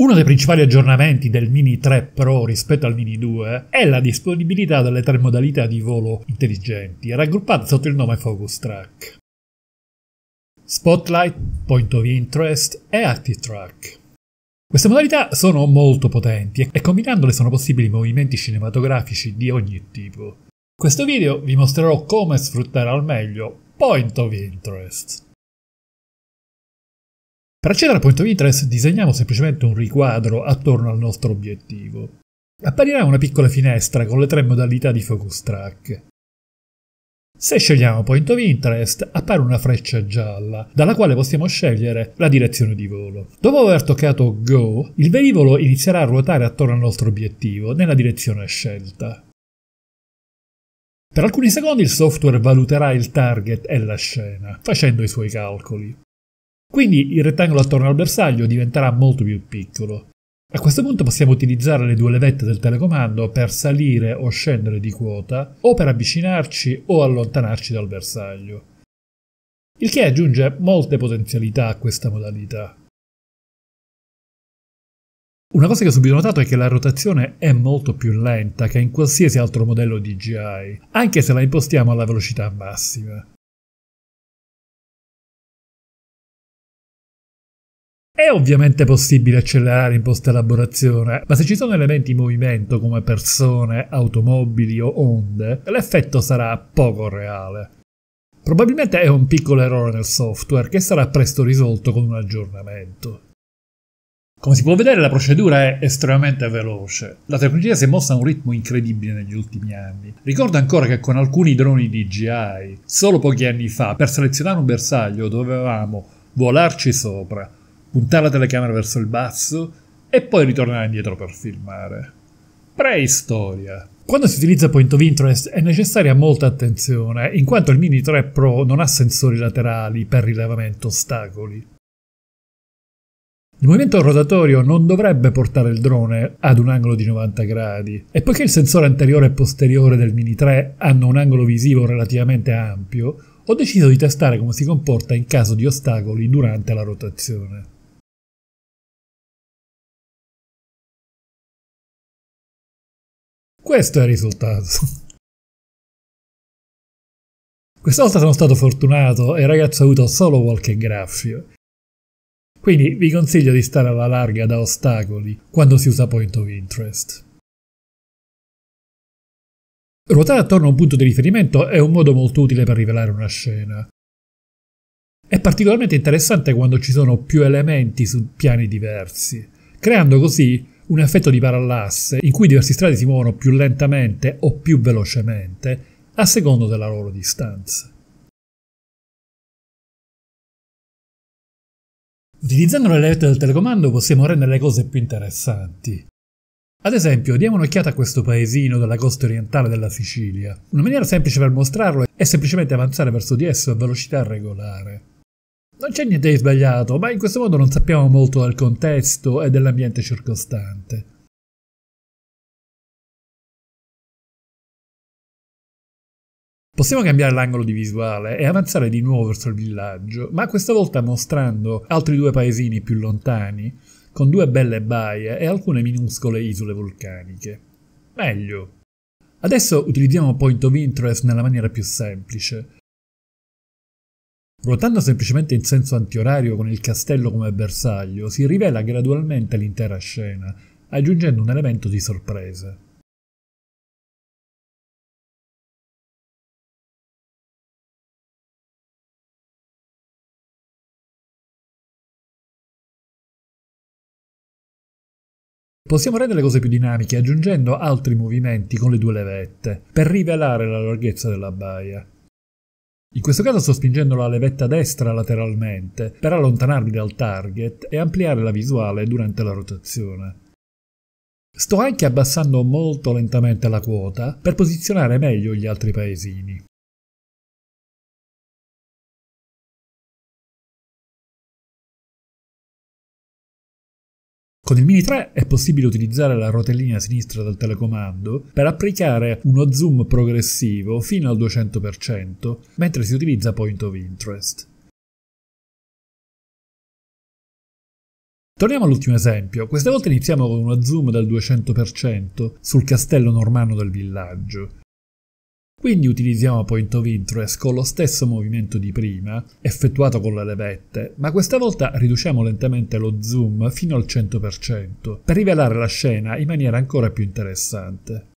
Uno dei principali aggiornamenti del Mini 3 Pro rispetto al Mini 2 è la disponibilità delle tre modalità di volo intelligenti, raggruppate sotto il nome Focus Track. Spotlight, Point of Interest e Active Track. Queste modalità sono molto potenti e combinandole sono possibili movimenti cinematografici di ogni tipo. In questo video vi mostrerò come sfruttare al meglio Point of Interest. Per accedere al punto di interesse disegniamo semplicemente un riquadro attorno al nostro obiettivo. Apparirà una piccola finestra con le tre modalità di focus track. Se scegliamo Point of Interest appare una freccia gialla, dalla quale possiamo scegliere la direzione di volo. Dopo aver toccato Go, il velivolo inizierà a ruotare attorno al nostro obiettivo nella direzione scelta. Per alcuni secondi il software valuterà il target e la scena, facendo i suoi calcoli. Quindi il rettangolo attorno al bersaglio diventerà molto più piccolo. A questo punto possiamo utilizzare le due levette del telecomando per salire o scendere di quota, o per avvicinarci o allontanarci dal bersaglio. Il che aggiunge molte potenzialità a questa modalità. Una cosa che ho subito notato è che la rotazione è molto più lenta che in qualsiasi altro modello DJI, anche se la impostiamo alla velocità massima. È ovviamente possibile accelerare in post-elaborazione, ma se ci sono elementi in movimento come persone, automobili o onde, l'effetto sarà poco reale. Probabilmente è un piccolo errore nel software che sarà presto risolto con un aggiornamento. Come si può vedere la procedura è estremamente veloce. La tecnologia si è mossa a un ritmo incredibile negli ultimi anni. Ricordo ancora che con alcuni droni DJI, solo pochi anni fa, per selezionare un bersaglio dovevamo volarci sopra, puntare la telecamera verso il basso e poi ritornare indietro per filmare. Preistoria. Quando si utilizza Point of Interest è necessaria molta attenzione, in quanto il Mini 3 Pro non ha sensori laterali per rilevamento ostacoli. Il movimento rotatorio non dovrebbe portare il drone ad un angolo di 90 gradi e poiché il sensore anteriore e posteriore del Mini 3 hanno un angolo visivo relativamente ampio, ho deciso di testare come si comporta in caso di ostacoli durante la rotazione. Questo è il risultato. Questa volta sono stato fortunato e il ragazzo ha avuto solo qualche graffio. Quindi vi consiglio di stare alla larga da ostacoli quando si usa Point of Interest. Ruotare attorno a un punto di riferimento è un modo molto utile per rivelare una scena. È particolarmente interessante quando ci sono più elementi su piani diversi, creando così un effetto di parallasse in cui diversi strati si muovono più lentamente o più velocemente a secondo della loro distanza. Utilizzando le levette del telecomando possiamo rendere le cose più interessanti. Ad esempio, diamo un'occhiata a questo paesino della costa orientale della Sicilia. Una maniera semplice per mostrarlo è semplicemente avanzare verso di esso a velocità regolare. Non c'è niente di sbagliato, ma in questo modo non sappiamo molto del contesto e dell'ambiente circostante. Possiamo cambiare l'angolo di visuale e avanzare di nuovo verso il villaggio, ma questa volta mostrando altri due paesini più lontani, con due belle baie e alcune minuscole isole vulcaniche. Meglio. Adesso utilizziamo Point of Interest nella maniera più semplice. Ruotando semplicemente in senso antiorario con il castello come bersaglio, si rivela gradualmente l'intera scena, aggiungendo un elemento di sorpresa. Possiamo rendere le cose più dinamiche aggiungendo altri movimenti con le due levette, per rivelare la larghezza della baia. In questo caso sto spingendo la levetta destra lateralmente per allontanarmi dal target e ampliare la visuale durante la rotazione. Sto anche abbassando molto lentamente la quota per posizionare meglio gli altri paesini. Con il Mini 3 è possibile utilizzare la rotellina sinistra del telecomando per applicare uno zoom progressivo fino al 200%, mentre si utilizza Point of Interest. Torniamo all'ultimo esempio, questa volta iniziamo con uno zoom del 200% sul castello normanno del villaggio. Quindi utilizziamo Point of Interest con lo stesso movimento di prima, effettuato con le levette, ma questa volta riduciamo lentamente lo zoom fino al 100% per rivelare la scena in maniera ancora più interessante.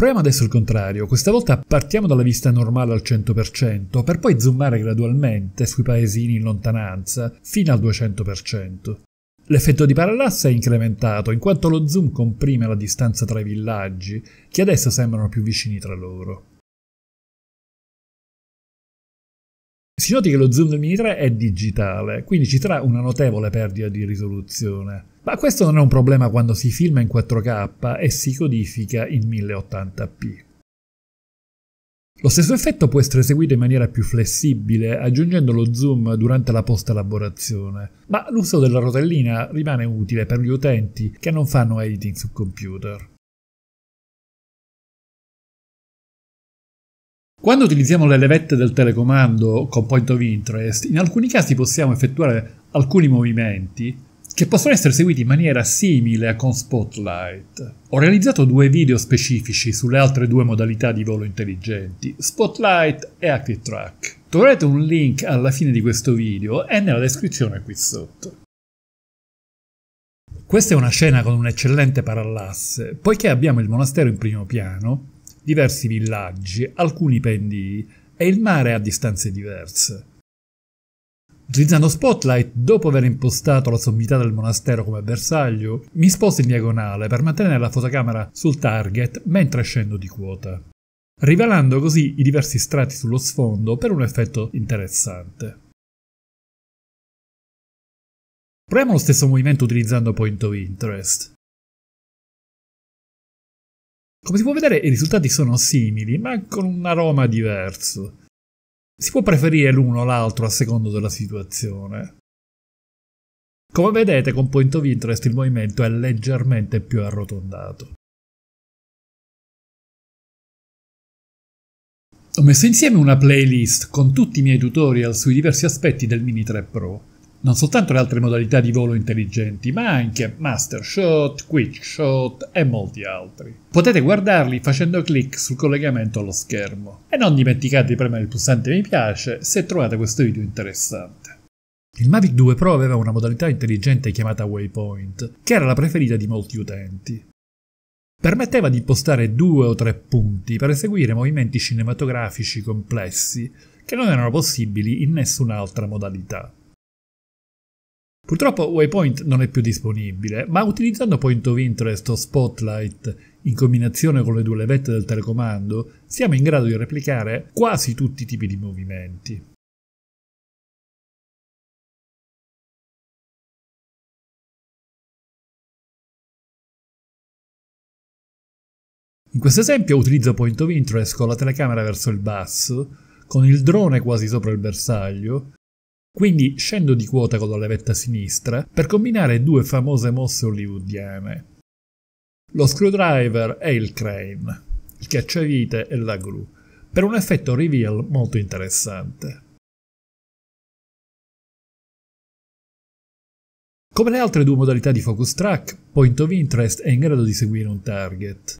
Proviamo adesso il contrario, questa volta partiamo dalla vista normale al 100%, per poi zoomare gradualmente sui paesini in lontananza fino al 200%. L'effetto di parallasse è incrementato, in quanto lo zoom comprime la distanza tra i villaggi, che adesso sembrano più vicini tra loro. Si noti che lo zoom del Mini 3 è digitale, quindi ci sarà una notevole perdita di risoluzione. Ma questo non è un problema quando si filma in 4K e si codifica in 1080p. Lo stesso effetto può essere eseguito in maniera più flessibile, aggiungendo lo zoom durante la post-elaborazione, ma l'uso della rotellina rimane utile per gli utenti che non fanno editing su computer. Quando utilizziamo le levette del telecomando con point of interest, in alcuni casi possiamo effettuare alcuni movimenti che possono essere seguiti in maniera simile a con Spotlight. Ho realizzato due video specifici sulle altre due modalità di volo intelligenti, Spotlight e Active Track. Troverete un link alla fine di questo video e nella descrizione qui sotto. Questa è una scena con un eccellente parallasse, poiché abbiamo il monastero in primo piano, diversi villaggi, alcuni pendii e il mare a distanze diverse. Utilizzando Spotlight, dopo aver impostato la sommità del monastero come bersaglio, mi sposto in diagonale per mantenere la fotocamera sul target mentre scendo di quota, rivelando così i diversi strati sullo sfondo per un effetto interessante. Proviamo lo stesso movimento utilizzando Point of Interest. Come si può vedere i risultati sono simili, ma con un aroma diverso. Si può preferire l'uno o l'altro a secondo della situazione. Come vedete con Point of Interest il movimento è leggermente più arrotondato. Ho messo insieme una playlist con tutti i miei tutorial sui diversi aspetti del Mini 3 Pro non soltanto le altre modalità di volo intelligenti, ma anche Master Shot, Quick Shot e molti altri. Potete guardarli facendo clic sul collegamento allo schermo. E non dimenticate di premere il pulsante mi piace se trovate questo video interessante. Il Mavic 2 Pro aveva una modalità intelligente chiamata Waypoint, che era la preferita di molti utenti. Permetteva di impostare due o tre punti per eseguire movimenti cinematografici complessi che non erano possibili in nessun'altra modalità. Purtroppo Waypoint non è più disponibile, ma utilizzando Point of Interest o Spotlight in combinazione con le due levette del telecomando, siamo in grado di replicare quasi tutti i tipi di movimenti. In questo esempio utilizzo Point of Interest con la telecamera verso il basso, con il drone quasi sopra il bersaglio, quindi scendo di quota con la levetta sinistra per combinare due famose mosse hollywoodiane. Lo screwdriver e il crane, il cacciavite e la gru, per un effetto reveal molto interessante. Come le altre due modalità di focus track, Point of Interest è in grado di seguire un target.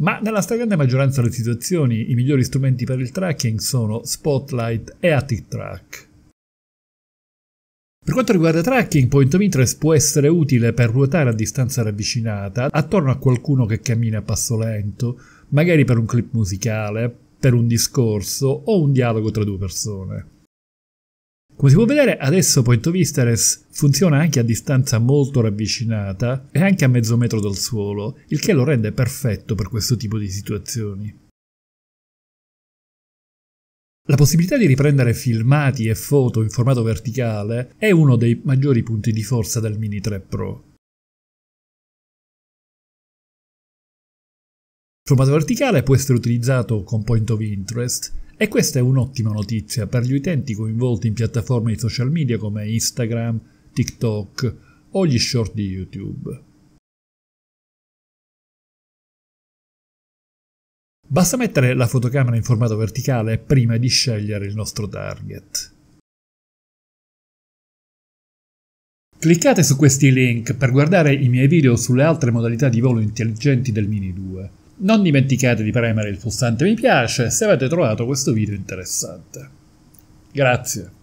Ma nella stragrande maggioranza delle situazioni i migliori strumenti per il tracking sono Spotlight e Attic Track. Per quanto riguarda tracking, Point Pointometres può essere utile per ruotare a distanza ravvicinata attorno a qualcuno che cammina a passo lento, magari per un clip musicale, per un discorso o un dialogo tra due persone. Come si può vedere adesso Point of Easteres funziona anche a distanza molto ravvicinata e anche a mezzo metro dal suolo, il che lo rende perfetto per questo tipo di situazioni. La possibilità di riprendere filmati e foto in formato verticale è uno dei maggiori punti di forza del Mini 3 Pro. Il formato verticale può essere utilizzato con point of interest e questa è un'ottima notizia per gli utenti coinvolti in piattaforme di social media come Instagram, TikTok o gli short di YouTube. Basta mettere la fotocamera in formato verticale prima di scegliere il nostro target. Cliccate su questi link per guardare i miei video sulle altre modalità di volo intelligenti del Mini 2. Non dimenticate di premere il pulsante mi piace se avete trovato questo video interessante. Grazie.